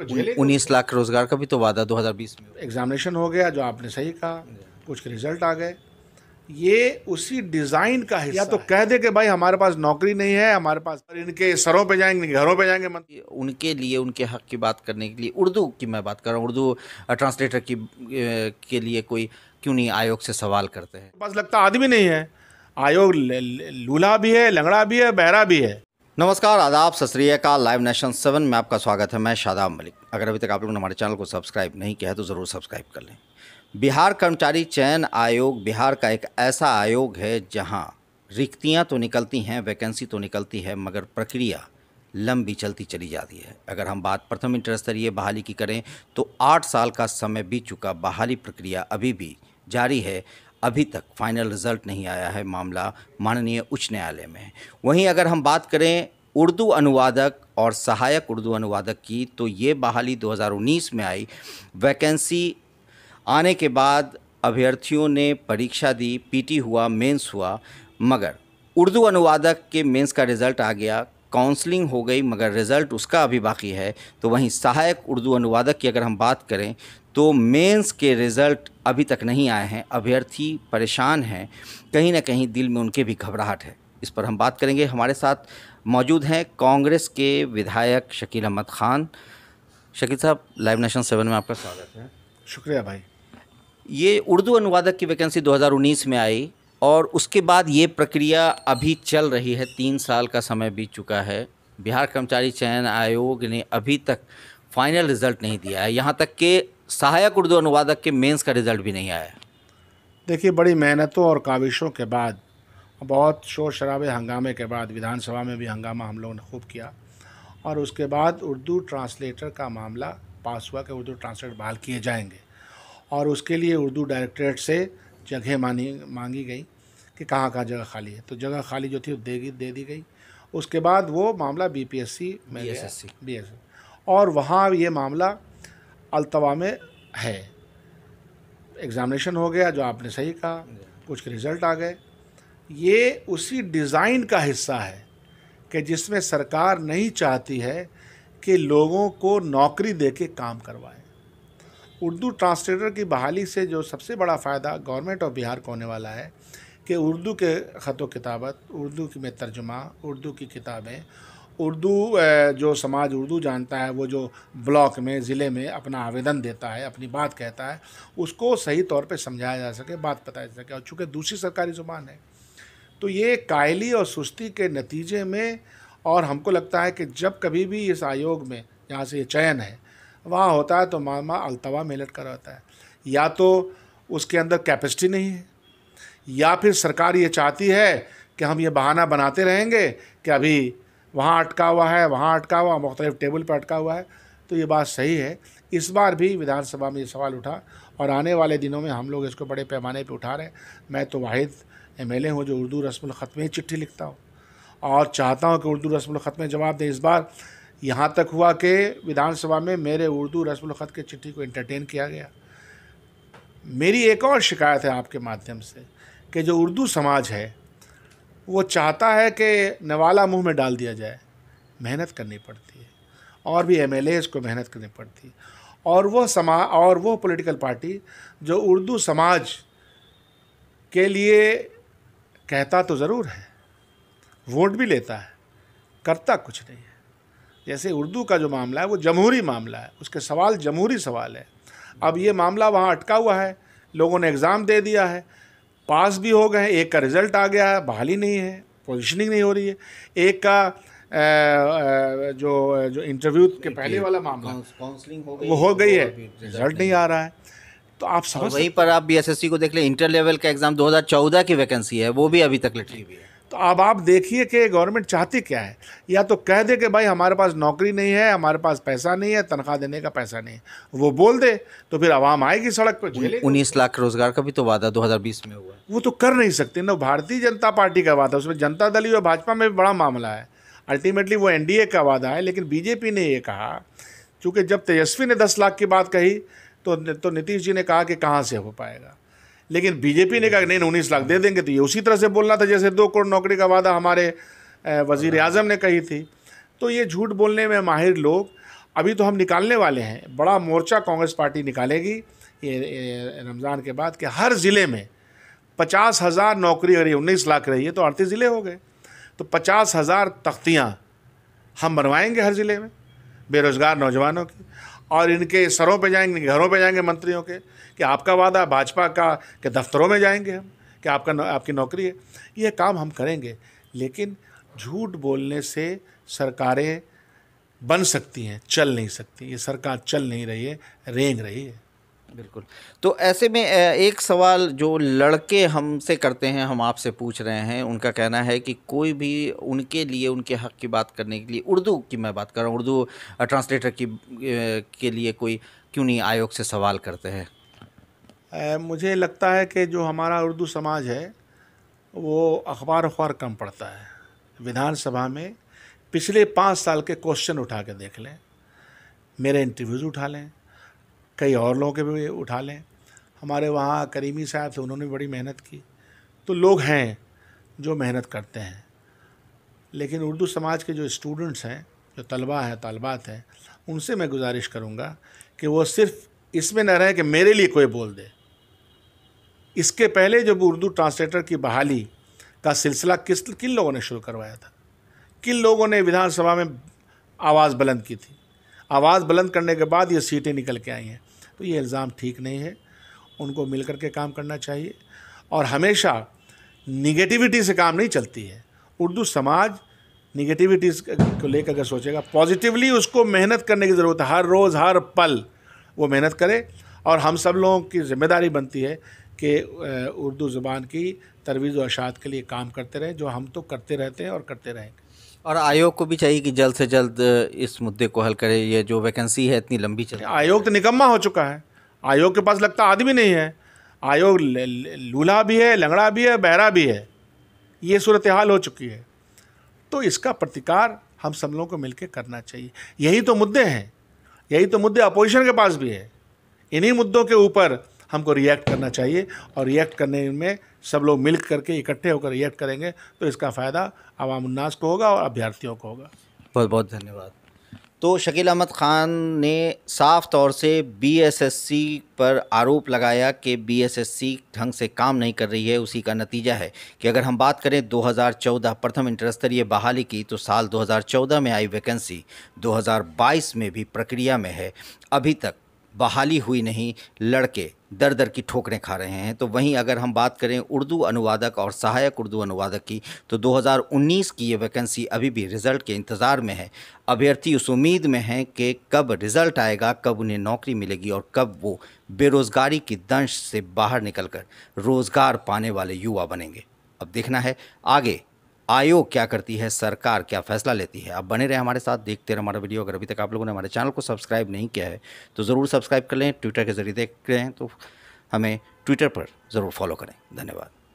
तो उन्नीस लाख रोजगार का भी तो वादा 2020 में एग्जामिनेशन हो गया जो आपने सही कहा कुछ के रिजल्ट आ गए ये उसी डिजाइन का हिस्सा या तो कह दे कि भाई हमारे पास नौकरी नहीं है हमारे पास इनके सरों पे जाएंगे घरों पे जाएंगे मत उनके लिए उनके हक की बात करने के लिए उर्दू की मैं बात कर रहा हूँ उर्दू ट्रांसलेटर की के लिए कोई क्यों नहीं आयोग से सवाल करते हैं पास लगता आदमी नहीं है आयोग लूला भी है लंगड़ा भी है बहरा भी है नमस्कार आदाब सत लाइव नेशन सेवन में आपका स्वागत है मैं शादाब मलिक अगर अभी तक आप लोगों ने हमारे चैनल को सब्सक्राइब नहीं किया है तो ज़रूर सब्सक्राइब कर लें बिहार कर्मचारी चयन आयोग बिहार का एक ऐसा आयोग है जहां रिक्तियां तो निकलती हैं वैकेंसी तो निकलती है मगर प्रक्रिया लंबी चलती चली जाती है अगर हम बात प्रथम इंटर स्तरीय बहाली की करें तो आठ साल का समय बीत चुका बहाली प्रक्रिया अभी भी जारी है अभी तक फाइनल रिजल्ट नहीं आया है मामला माननीय उच्च न्यायालय में वहीं अगर हम बात करें उर्दू अनुवादक और सहायक उर्दू अनुवादक की तो ये बहाली 2019 में आई वैकेंसी आने के बाद अभ्यर्थियों ने परीक्षा दी पीटी हुआ मेंस हुआ मगर उर्दू अनुवादक के मेंस का रिज़ल्ट आ गया काउंसलिंग हो गई मगर रिज़ल्ट उसका अभी बाकी है तो वहीं सहायक उर्दू अनुवादक की अगर हम बात करें तो मेंस के रिज़ल्ट अभी तक नहीं आए हैं अभ्यर्थी परेशान हैं कहीं ना कहीं दिल में उनके भी घबराहट है इस पर हम बात करेंगे हमारे साथ मौजूद हैं कांग्रेस के विधायक शकील अहमद ख़ान शकील साहब लाइव नेशन सेवन में आपका स्वागत है शुक्रिया भाई ये उर्दू अनुवादक की वैकेंसी 2019 में आई और उसके बाद ये प्रक्रिया अभी चल रही है तीन साल का समय बीत चुका है बिहार कर्मचारी चयन आयोग ने अभी तक फाइनल रिजल्ट नहीं दिया है यहाँ तक कि सहायक उर्दू अनुवादक के मेंस का रिज़ल्ट भी नहीं आया देखिए बड़ी मेहनतों और काविशों के बाद बहुत शोर शराबे हंगामे के बाद विधानसभा में भी हंगामा हम लोगों ने खूब किया और उसके बाद उर्दू ट्रांसलेटर का मामला पास हुआ कि उर्दू ट्रांसलेटर बहाल किए जाएंगे और उसके लिए उर्दू डायरेक्टरेट से जगह मानी मांगी गई कि कहाँ कहाँ जगह खाली है तो जगह खाली जो थी वो दे दे दी गई उसके बाद वो मामला बीपीएससी में एस सी और वहाँ ये मामला अलतवा में है एग्ज़ामिनेशन हो गया जो आपने सही कहा कुछ के रिज़ल्ट आ गए ये उसी डिज़ाइन का हिस्सा है कि जिसमें सरकार नहीं चाहती है कि लोगों को नौकरी दे के काम करवाए उर्दू ट्रांसलेटर की बहाली से जो सबसे बड़ा फ़ायदा गवर्नमेंट ऑफ बिहार को होने वाला है कि उर्दू के ख़त किताबत उर्दू की में तर्जुमा उर्दू की किताबें उर्दू जो समाज उर्दू जानता है वो जो ब्लॉक में ज़िले में अपना आवेदन देता है अपनी बात कहता है उसको सही तौर पे समझाया जा सके बात बताई जा सके और चूँकि दूसरी सरकारी ज़ुबान है तो ये कायली और सुस्ती के नतीजे में और हमको लगता है कि जब कभी भी इस आयोग में जहाँ से ये चयन है वहाँ होता है तो मामा अलतवा में कर रहता है या तो उसके अंदर कैपेसिटी नहीं है या फिर सरकार ये चाहती है कि हम ये बहाना बनाते रहेंगे कि अभी वहाँ अटका हुआ है वहाँ अटका हुआ मुख्तलिफ टेबल पर अटका हुआ है तो ये बात सही है इस बार भी विधानसभा में ये सवाल उठा और आने वाले दिनों में हम लोग इसको बड़े पैमाने पर उठा रहे हैं मैं तो वाहिद एम एल ए हूँ जो उर्दू ख़त में चिट्ठी लिखता हूँ और चाहता हूँ कि उर्दू ख़त में जवाब दें इस बार यहाँ तक हुआ कि विधानसभा में मेरे उर्दू ख़त के चिट्ठी को इंटरटेन किया गया मेरी एक और शिकायत है आपके माध्यम से कि जो उर्दू समाज है वो चाहता है कि नवाला मुंह में डाल दिया जाए मेहनत करनी पड़ती है और भी एम को मेहनत करनी पड़ती है और वो समा और वो पॉलिटिकल पार्टी जो उर्दू समाज के लिए कहता तो ज़रूर है वोट भी लेता है करता कुछ नहीं है जैसे उर्दू का जो मामला है वो जमहूरी मामला है उसके सवाल जमहूरी सवाल है अब ये मामला वहाँ अटका हुआ है लोगों ने एग्ज़ाम दे दिया है पास भी हो गए एक का रिज़ल्ट आ गया है बहाली नहीं है पोजिशनिंग नहीं हो रही है एक का आ, आ, जो जो इंटरव्यू के पहले वाला मामला काउंसलिंग हो गई वो हो गई है रिजल्ट नहीं आ रहा है तो आप समझ वहीं पर आप बीएसएससी को देख ले इंटर लेवल का एग्जाम 2014 की वैकेंसी है वो भी अभी तक लटकी हुई है तो अब आप देखिए कि गवर्नमेंट चाहती क्या है या तो कह दे कि भाई हमारे पास नौकरी नहीं है हमारे पास पैसा नहीं है तनख्वाह देने का पैसा नहीं है वो बोल दे तो फिर आवाम आएगी सड़क पर तो। उन्नीस लाख रोजगार का भी तो वादा 2020 में हुआ वो तो कर नहीं सकते ना भारतीय जनता पार्टी का वादा उसमें जनता दल और भाजपा में भी बड़ा मामला है अल्टीमेटली वो एन का वादा है लेकिन बीजेपी ने ये कहा चूँकि जब तेजस्वी ने दस लाख की बात कही तो तो नीतीश जी ने कहा कि कहाँ से हो पाएगा लेकिन बीजेपी ने कहा नहीं उन्नीस लाख दे देंगे तो ये उसी तरह से बोलना था जैसे दो करोड़ नौकरी का वादा हमारे वजीर अजम ने कही थी तो ये झूठ बोलने में माहिर लोग अभी तो हम निकालने वाले हैं बड़ा मोर्चा कांग्रेस पार्टी निकालेगी ये, ये रमज़ान के बाद कि हर ज़िले में पचास हज़ार नौकरी अगर उन्नीस लाख रही है तो अड़तीस ज़िले हो गए तो पचास हज़ार तख्तियाँ हम बनवाएंगे हर ज़िले में बेरोज़गार नौजवानों की और इनके सरों पे जाएंगे घरों पे जाएंगे मंत्रियों के कि आपका वादा भाजपा का के दफ्तरों में जाएंगे हम कि आपका आपकी नौकरी है ये काम हम करेंगे लेकिन झूठ बोलने से सरकारें बन सकती हैं चल नहीं सकती ये सरकार चल नहीं रही है रेंग रही है बिल्कुल तो ऐसे में एक सवाल जो लड़के हमसे करते हैं हम आपसे पूछ रहे हैं उनका कहना है कि कोई भी उनके लिए उनके हक की बात करने के लिए उर्दू की मैं बात कर रहा हूँ उर्दू ट्रांसलेटर की के लिए कोई क्यों नहीं आयोग से सवाल करते हैं मुझे लगता है कि जो हमारा उर्दू समाज है वो अखबार अखबार कम पड़ता है विधानसभा में पिछले पाँच साल के क्वेश्चन उठा के देख लें मेरे इंटरव्यूज़ उठा लें कई और लोगों के भी उठा लें हमारे वहाँ करीमी साहब थे उन्होंने बड़ी मेहनत की तो लोग हैं जो मेहनत करते हैं लेकिन उर्दू समाज के जो स्टूडेंट्स हैं जो तलबा हैं तलबात हैं उनसे मैं गुजारिश करूँगा कि वो सिर्फ इसमें न रहे कि मेरे लिए कोई बोल दे इसके पहले जब उर्दू ट्रांसलेटर की बहाली का सिलसिला किस किन लोगों ने शुरू करवाया था किन लोगों ने विधानसभा में आवाज़ बुलंद की थी आवाज़ बुलंद करने के बाद ये सीटें निकल के आई हैं तो ये इल्ज़ाम ठीक नहीं है उनको मिल कर के काम करना चाहिए और हमेशा निगेटिविटी से काम नहीं चलती है उर्दू समाज निगेटिविटीज को लेकर अगर सोचेगा पॉजिटिवली उसको मेहनत करने की ज़रूरत है हर रोज़ हर पल वो मेहनत करे और हम सब लोगों की जिम्मेदारी बनती है कि उर्दू ज़ुबान की तरवीज़ व अशात के लिए काम करते रहें जो हम तो करते रहते हैं और करते रहेंगे और आयोग को भी चाहिए कि जल्द से जल्द इस मुद्दे को हल करे ये जो वैकेंसी है इतनी लंबी चल आयोग तो निकम्मा हो चुका है आयोग के पास लगता आदमी नहीं है आयोग लूला भी है लंगड़ा भी है बहरा भी है ये सूरत हाल हो चुकी है तो इसका प्रतिकार हम सब लोगों को मिलकर करना चाहिए यही तो मुद्दे हैं यही तो मुद्दे अपोजिशन के पास भी है इन्हीं मुद्दों के ऊपर हमको रिएक्ट करना चाहिए और रिएक्ट करने में सब लोग मिल करके इकट्ठे होकर रिएक्ट करेंगे तो इसका फ़ायदा आवाम उन्नास को होगा और अभ्यर्थियों को होगा बहुत बहुत धन्यवाद तो शकील अहमद ख़ान ने साफ तौर से बीएसएससी पर आरोप लगाया कि बीएसएससी ढंग से काम नहीं कर रही है उसी का नतीजा है कि अगर हम बात करें 2014 प्रथम इंटरस्तरीय बहाली की तो साल 2014 में आई वैकेंसी 2022 में भी प्रक्रिया में है अभी तक बहाली हुई नहीं लड़के दर दर की ठोकरें खा रहे हैं तो वहीं अगर हम बात करें उर्दू अनुवादक और सहायक उर्दू अनुवादक की तो 2019 की ये वैकेंसी अभी भी रिज़ल्ट के इंतज़ार में है अभ्यर्थी उस उम्मीद में हैं कि कब रिज़ल्ट आएगा कब उन्हें नौकरी मिलेगी और कब वो बेरोज़गारी की दंश से बाहर निकलकर रोज़गार पाने वाले युवा बनेंगे अब देखना है आगे आयोग क्या करती है सरकार क्या फैसला लेती है आप बने रहे हमारे साथ देखते रहे हमारा वीडियो अगर अभी तक आप लोगों ने हमारे चैनल को सब्सक्राइब नहीं किया है तो ज़रूर सब्सक्राइब कर लें ट्विटर के जरिए देख रहे हैं तो हमें ट्विटर पर ज़रूर फॉलो करें धन्यवाद